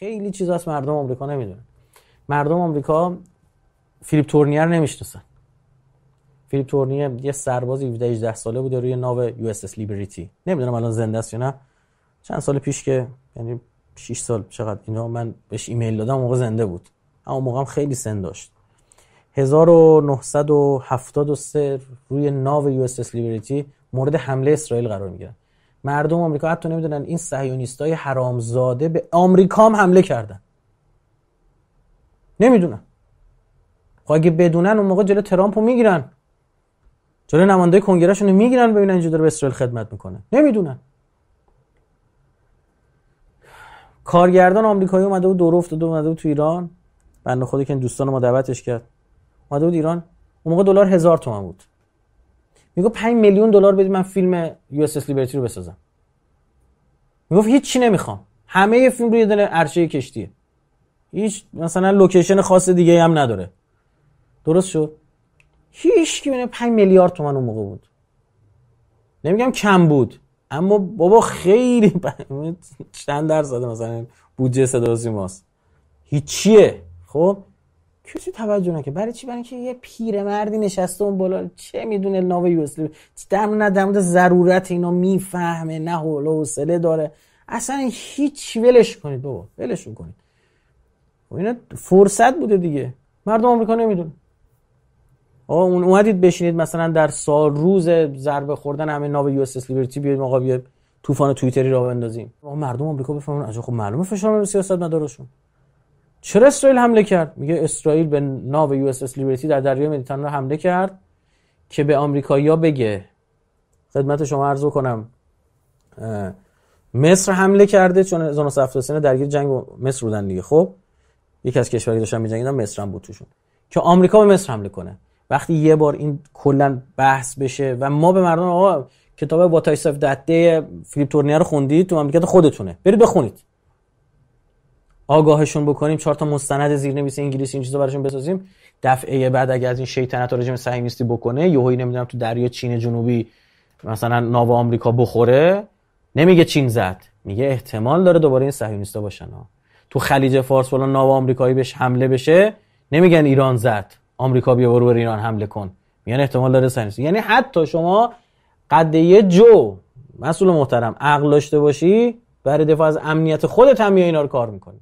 خیلی چیز از مردم آمریکا نمیدونه مردم آمریکا فیلیپ تورنیر رو فیلیپ تورنیر یه سرباز 17 18 ساله بوده روی ناو یو اس اس لیبریتی نمیدونم الان زنده است یا نه چند سال پیش که یعنی 6 سال چقدر اینا من بهش ایمیل دادم موقع زنده بود اما هم خیلی سن داشت 1973 روی ناو یو اس اس لیبریتی مورد حمله اسرائیل قرار میگیرن مردم آمریکا حتی نمیدونن این صهیونیستای حرامزاده به آمریکا هم حمله کردن نمیدونن خب اگه بدونن اون موقع جلو ترامپ رو میگیرن جلو نمانده کنگرهشون رو میگیرن ببینن اینجا داره به اسرائیل خدمت میکنه نمیدونن کارگردان آمریکایی اومده بود دور افتاده اومده بود تو ایران بنده خودی که این دوستان ما دعوتش کرد اومده بود ایران اون موقع دلار هزار تومان بود میگفت 5 میلیون دلار بدید من فیلم یو اس اس لیبرتی رو بسازم میگفت هیچ چی نمیخوام همه فیلم روی دل عرشه کشتیه هیچ مثلا لوکیشن خاص دیگه هم نداره درست شد هیچ کی 5 میلیارد تومن اون موقع بود نمیگم کم بود اما بابا خیلی چند درصد مثلا بودجه صدا ماست هیچیه خب کسی توجه نکرد برای چی برای اینکه یه پیرمردی نشسته اون بالا چه میدونه ناو یوسلی دم نه دم ضرورت اینا میفهمه نه حول و حوصله داره اصلا هیچ ولش کنید بابا ولش کنید و خب اینا فرصت بوده دیگه مردم آمریکا نمیدونه آقا اون اومدید بشینید مثلا در سال روز ضربه خوردن همه ناو یو اس لیبرتی بیاید آقا بیاید طوفان توییتری را بندازیم آقا مردم آمریکا بفهمن از خب معلومه فشار به سیاست مدارشون چرا اسرائیل حمله کرد میگه اسرائیل به ناو یو اس اس لیبرتی در دریای مدیترانه حمله کرد که به آمریکایی‌ها بگه خدمت شما عرض کنم مصر حمله کرده چون 1973 درگیر جنگ مصر بودن دیگه خب یکی از کشوری داشتن می‌جنگیدن مصر هم بود توشون که آمریکا به مصر حمله کنه وقتی یه بار این کلا بحث بشه و ما به مردم آقا کتاب واتایسف دته فیلیپ تورنیا رو خوندید تو مملکت خودتونه برید بخونید آگاهشون بکنیم چهار تا مستند زیرنویس انگلیسی این چیزا براشون بسازیم دفعه بعد اگه از این شیطنت رژیم سعی نیستی بکنه یهویی نمیدونم تو دریای چین جنوبی مثلا ناو آمریکا بخوره نمیگه چین زد میگه احتمال داره دوباره این صهیونیستا باشن ها تو خلیج فارس فلان ناو آمریکایی بهش حمله بشه نمیگن ایران زد آمریکا بیا برو بر ایران حمله کن میگن احتمال داره صهیونیست یعنی حتی شما قد یه جو مسئول محترم عقل داشته باشی برای دفاع از امنیت خودت هم اینا رو کار میکنی